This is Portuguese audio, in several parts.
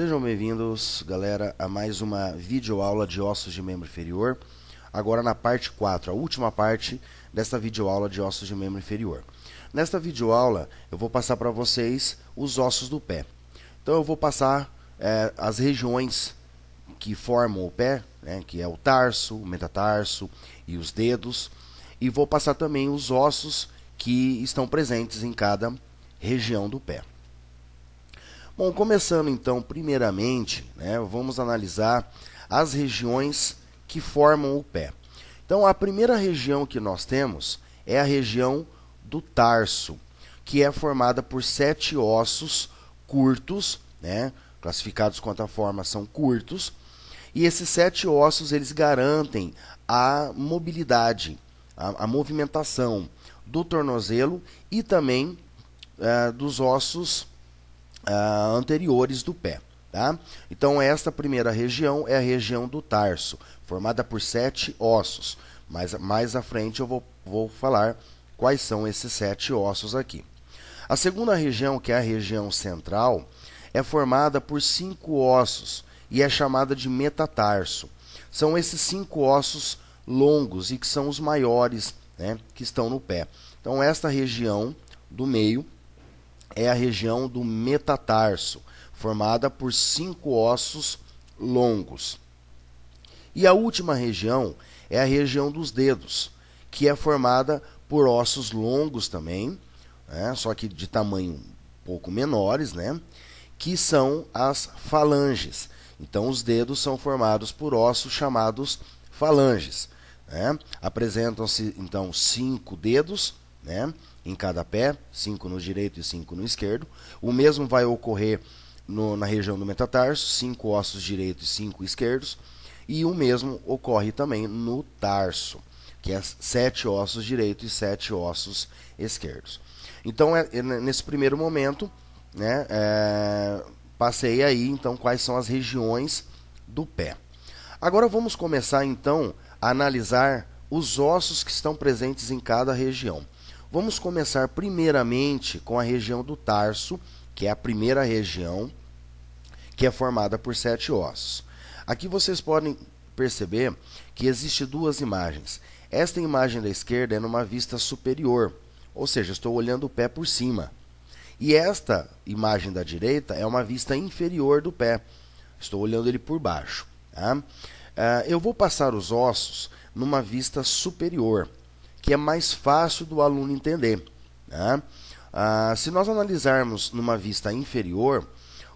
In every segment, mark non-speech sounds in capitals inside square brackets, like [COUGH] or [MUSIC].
Sejam bem-vindos, galera, a mais uma videoaula de ossos de membro inferior. Agora na parte 4, a última parte desta videoaula de ossos de membro inferior. Nesta videoaula, eu vou passar para vocês os ossos do pé. Então eu vou passar é, as regiões que formam o pé, né, que é o tarso, o metatarso e os dedos. E vou passar também os ossos que estão presentes em cada região do pé. Bom, começando então, primeiramente, né, vamos analisar as regiões que formam o pé. Então, a primeira região que nós temos é a região do tarso, que é formada por sete ossos curtos, né, classificados quanto à forma são curtos, e esses sete ossos eles garantem a mobilidade, a, a movimentação do tornozelo e também uh, dos ossos ah, anteriores do pé. Tá? Então, esta primeira região é a região do tarso, formada por sete ossos. Mas mais à frente eu vou, vou falar quais são esses sete ossos aqui. A segunda região, que é a região central, é formada por cinco ossos e é chamada de metatarso. São esses cinco ossos longos e que são os maiores né, que estão no pé. Então, esta região do meio é a região do metatarso, formada por cinco ossos longos. E a última região é a região dos dedos, que é formada por ossos longos também, né, só que de tamanho um pouco menores, né, que são as falanges. Então, os dedos são formados por ossos chamados falanges. Né? Apresentam-se então cinco dedos né? em cada pé, 5 no direito e 5 no esquerdo. O mesmo vai ocorrer no, na região do metatarso, 5 ossos direitos e 5 esquerdos. E o mesmo ocorre também no tarso, que é 7 ossos direitos e 7 ossos esquerdos. Então, é, é, nesse primeiro momento, né, é, passei aí então quais são as regiões do pé. Agora vamos começar então a analisar os ossos que estão presentes em cada região. Vamos começar primeiramente com a região do tarso, que é a primeira região, que é formada por sete ossos. Aqui vocês podem perceber que existe duas imagens. Esta imagem da esquerda é numa vista superior, ou seja, estou olhando o pé por cima. E esta imagem da direita é uma vista inferior do pé, estou olhando ele por baixo. Tá? Ah, eu vou passar os ossos numa vista superior que é mais fácil do aluno entender. Né? Ah, se nós analisarmos numa vista inferior,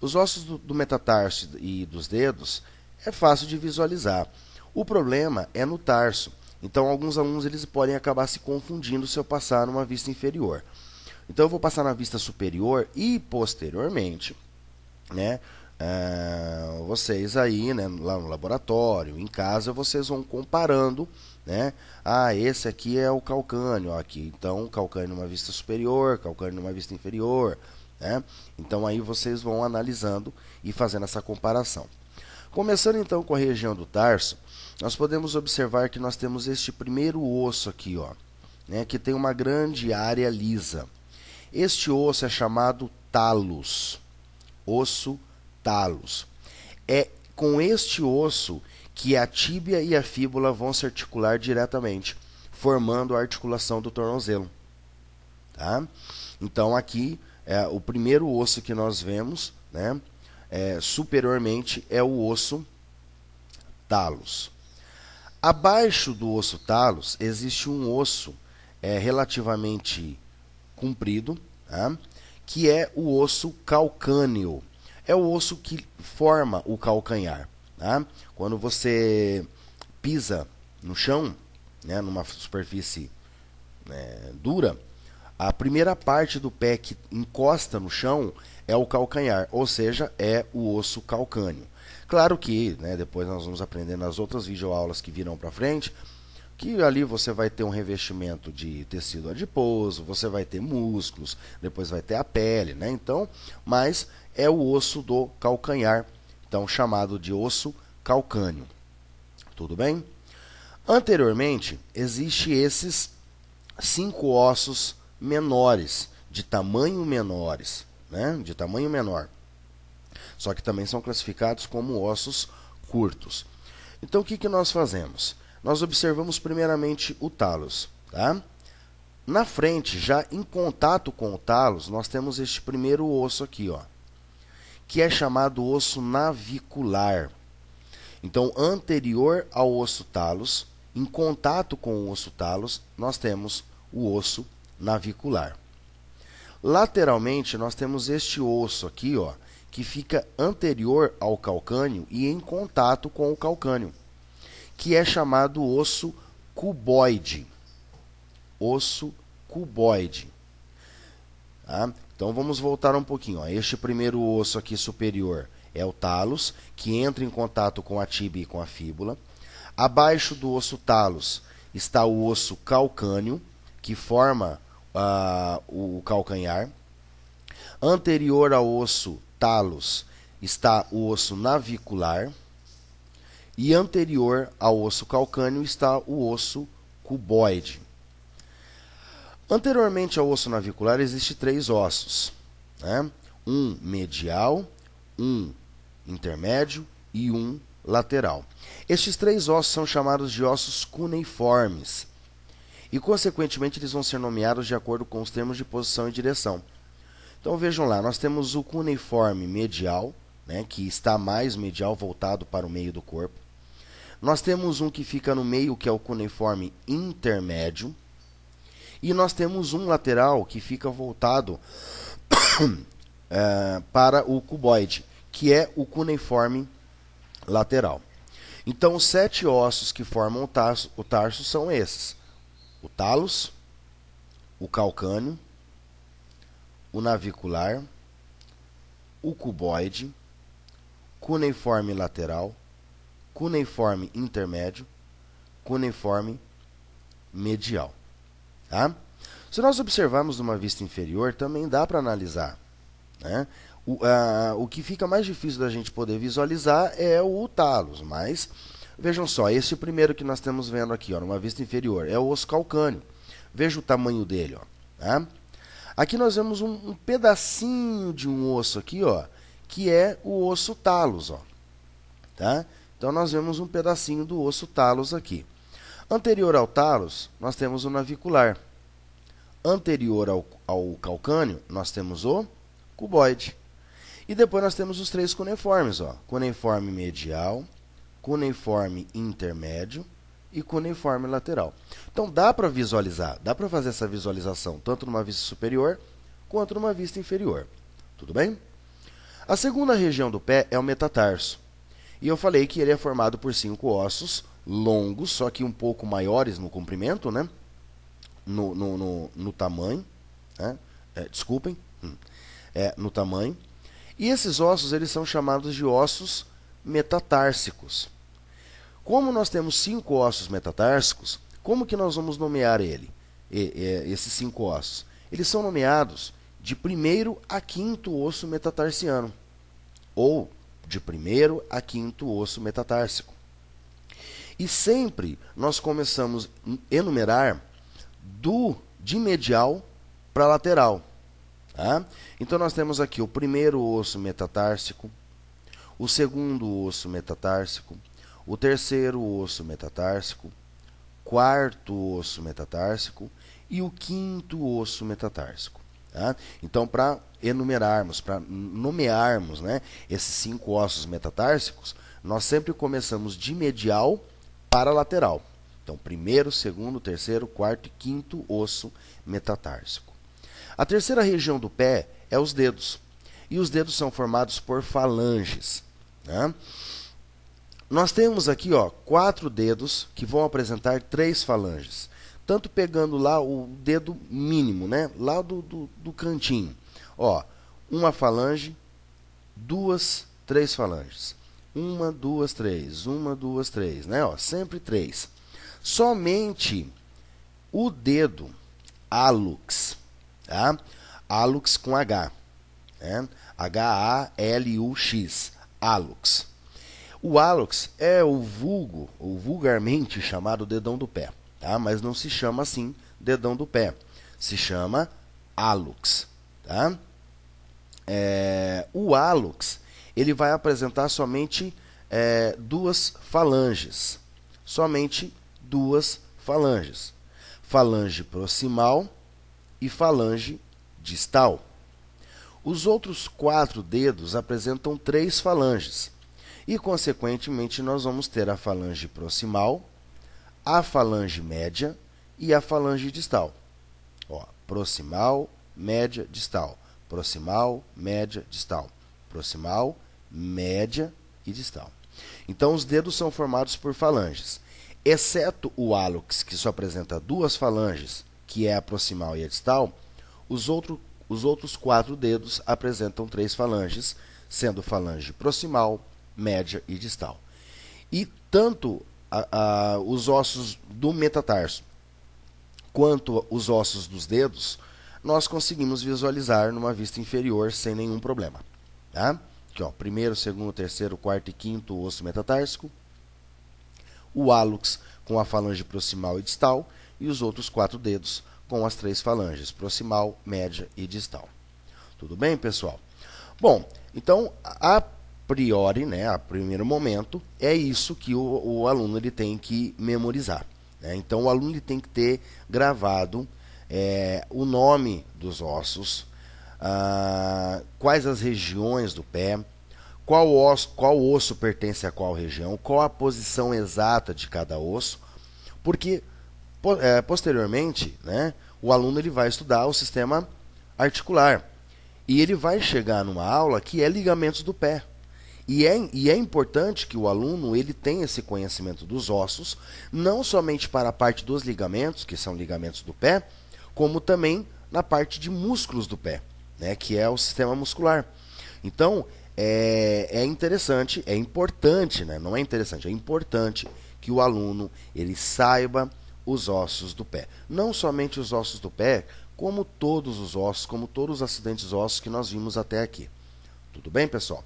os ossos do, do metatarso e dos dedos é fácil de visualizar. O problema é no tarso. Então, alguns alunos eles podem acabar se confundindo se eu passar numa vista inferior. Então, eu vou passar na vista superior e posteriormente, né? Ah, vocês aí, né, lá no laboratório, em casa, vocês vão comparando, né? Ah, esse aqui é o calcânio, ó, aqui. Então, calcânio numa vista superior, calcânio numa vista inferior, né? Então aí vocês vão analisando e fazendo essa comparação. Começando então com a região do tarso, nós podemos observar que nós temos este primeiro osso aqui, ó, né, que tem uma grande área lisa. Este osso é chamado talus osso juntá-los. É com este osso que a tíbia e a fíbula vão se articular diretamente, formando a articulação do tornozelo. Tá? Então aqui é o primeiro osso que nós vemos, né? É, superiormente é o osso talos. Abaixo do osso talos existe um osso é, relativamente comprido, tá? que é o osso calcâneo é o osso que forma o calcanhar. Tá? Quando você pisa no chão, né, numa superfície né, dura, a primeira parte do pé que encosta no chão é o calcanhar, ou seja, é o osso calcâneo. Claro que né, depois nós vamos aprender nas outras videoaulas que virão para frente que ali você vai ter um revestimento de tecido adiposo, você vai ter músculos, depois vai ter a pele, né? Então, mas é o osso do calcanhar, então chamado de osso calcâneo. Tudo bem? Anteriormente, existe esses cinco ossos menores, de tamanho menores, né? De tamanho menor. Só que também são classificados como ossos curtos. Então, o que, que nós fazemos? nós observamos primeiramente o talos. Tá? Na frente, já em contato com o talos, nós temos este primeiro osso aqui, ó, que é chamado osso navicular. Então, anterior ao osso talos, em contato com o osso talos, nós temos o osso navicular. Lateralmente, nós temos este osso aqui, ó, que fica anterior ao calcânio e em contato com o calcânio que é chamado osso cuboide. Osso cuboide. Tá? Então vamos voltar um pouquinho. Ó. Este primeiro osso aqui superior é o talos, que entra em contato com a tibia e com a fíbula. Abaixo do osso talos está o osso calcâneo, que forma uh, o calcanhar. Anterior ao osso talos está o osso navicular e anterior ao osso calcâneo está o osso cuboide. Anteriormente ao osso navicular existe três ossos, né? um medial, um intermédio e um lateral. Estes três ossos são chamados de ossos cuneiformes e, consequentemente, eles vão ser nomeados de acordo com os termos de posição e direção. Então vejam lá, nós temos o cuneiforme medial, né, que está mais medial voltado para o meio do corpo. Nós temos um que fica no meio, que é o cuneiforme intermédio. E nós temos um lateral que fica voltado [COUGHS] eh, para o cuboide, que é o cuneiforme lateral. Então, os sete ossos que formam o tarso, o tarso são esses: o talos, o calcânio, o navicular, o cuboide, cuneiforme lateral, cuneiforme intermédio, cuneiforme medial. Tá? Se nós observarmos numa vista inferior, também dá para analisar. Né? O, a, o que fica mais difícil da gente poder visualizar é o talos, mas vejam só, esse primeiro que nós estamos vendo aqui, ó, numa vista inferior, é o osso calcâneo. Veja o tamanho dele. Ó, tá? Aqui nós vemos um, um, pedacinho de um osso aqui, ó, que é o osso talos. Ó, tá? Então nós vemos um pedacinho do osso talos aqui. Anterior ao talos, nós temos o navicular. Anterior ao, ao calcâneo, nós temos o cuboide. E depois nós temos os três cuneiformes, ó. cuneiforme medial, cuneiforme intermédio e cuneiforme lateral. Então dá para visualizar, dá para fazer essa visualização tanto numa vista superior quanto numa vista inferior. Tudo bem? A segunda região do pé é o metatarso. E eu falei que ele é formado por cinco ossos longos, só que um pouco maiores no comprimento, né? No, no, no, no tamanho, né? É, desculpem, hum. é, no tamanho. E esses ossos eles são chamados de ossos metatársicos. Como nós temos cinco ossos metatársicos, como que nós vamos nomear ele, e, e, esses cinco ossos? Eles são nomeados de primeiro a quinto osso metatarsiano, ou de primeiro a quinto osso metatársico. E sempre nós começamos a enumerar do de medial para lateral. Tá? Então nós temos aqui o primeiro osso metatársico, o segundo osso metatársico, o terceiro osso metatársico, quarto osso metatársico e o quinto osso metatársico. Tá? Então, para enumerarmos, para nomearmos né, esses cinco ossos metatársicos, nós sempre começamos de medial para lateral. Então, primeiro, segundo, terceiro, quarto e quinto osso metatársico. A terceira região do pé é os dedos. E os dedos são formados por falanges. Né? Nós temos aqui ó, quatro dedos que vão apresentar três falanges. Tanto pegando lá o dedo mínimo, né? lá do, do, do cantinho. Ó, uma falange, duas, três falanges. Uma, duas, três. Uma, duas, três. Né? Ó, sempre três. Somente o dedo alux, tá? alux com H. Né? H-A-L-U-X. Alux. O alux é o vulgo, ou vulgarmente chamado dedão do pé, tá? mas não se chama assim dedão do pé. Se chama alux. Tá? é, o álux ele vai apresentar somente é, duas falanges. Somente duas falanges. Falange proximal e falange distal. Os outros quatro dedos apresentam três falanges. E, consequentemente, nós vamos ter a falange proximal, a falange média e a falange distal. Ó, proximal, média, distal proximal, média, distal. Proximal, média e distal. Então, os dedos são formados por falanges, exceto o hálux, que só apresenta duas falanges, que é a proximal e a distal, os, outro, os outros quatro dedos apresentam três falanges, sendo falange proximal, média e distal. E tanto a, a, os ossos do metatarso quanto os ossos dos dedos nós conseguimos visualizar numa vista inferior sem nenhum problema. Tá? Aqui, ó, primeiro, segundo, terceiro, quarto e quinto osso metatársico, o hálux com a falange proximal e distal e os outros quatro dedos com as três falanges, proximal, média e distal. Tudo bem, pessoal? Bom, então, a priori, né, a primeiro momento, é isso que o, o aluno ele tem que memorizar. Né? Então, o aluno ele tem que ter gravado é, o nome dos ossos, ah, quais as regiões do pé, qual osso, qual osso pertence a qual região, qual a posição exata de cada osso, porque é, posteriormente né, o aluno ele vai estudar o sistema articular e ele vai chegar numa aula que é ligamentos do pé. E é, e é importante que o aluno ele tenha esse conhecimento dos ossos, não somente para a parte dos ligamentos, que são ligamentos do pé, como também na parte de músculos do pé, né, que é o sistema muscular. Então, é, é interessante, é importante, né, não é interessante, é importante que o aluno ele saiba os ossos do pé. Não somente os ossos do pé, como todos os ossos, como todos os acidentes ossos que nós vimos até aqui. Tudo bem, pessoal?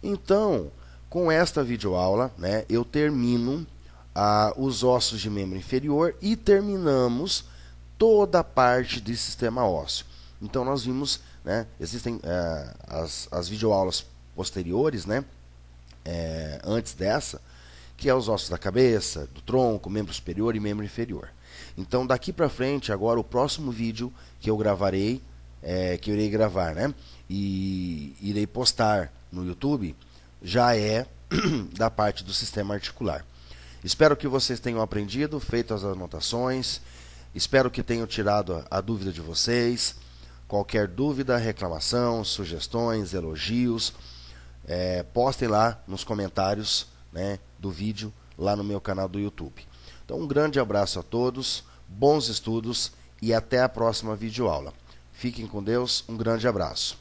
Então, com esta videoaula, né, eu termino ah, os ossos de membro inferior e terminamos toda a parte do sistema ósseo. Então nós vimos, né, existem é, as, as videoaulas posteriores, né, é, antes dessa, que é os ossos da cabeça, do tronco, membro superior e membro inferior. Então daqui para frente, agora o próximo vídeo que eu gravarei, é, que eu irei gravar, né, e irei postar no YouTube, já é [CLEARS THROAT] da parte do sistema articular. Espero que vocês tenham aprendido, feito as anotações, Espero que tenham tirado a dúvida de vocês. Qualquer dúvida, reclamação, sugestões, elogios, é, postem lá nos comentários né, do vídeo lá no meu canal do YouTube. Então, um grande abraço a todos, bons estudos e até a próxima videoaula. Fiquem com Deus, um grande abraço.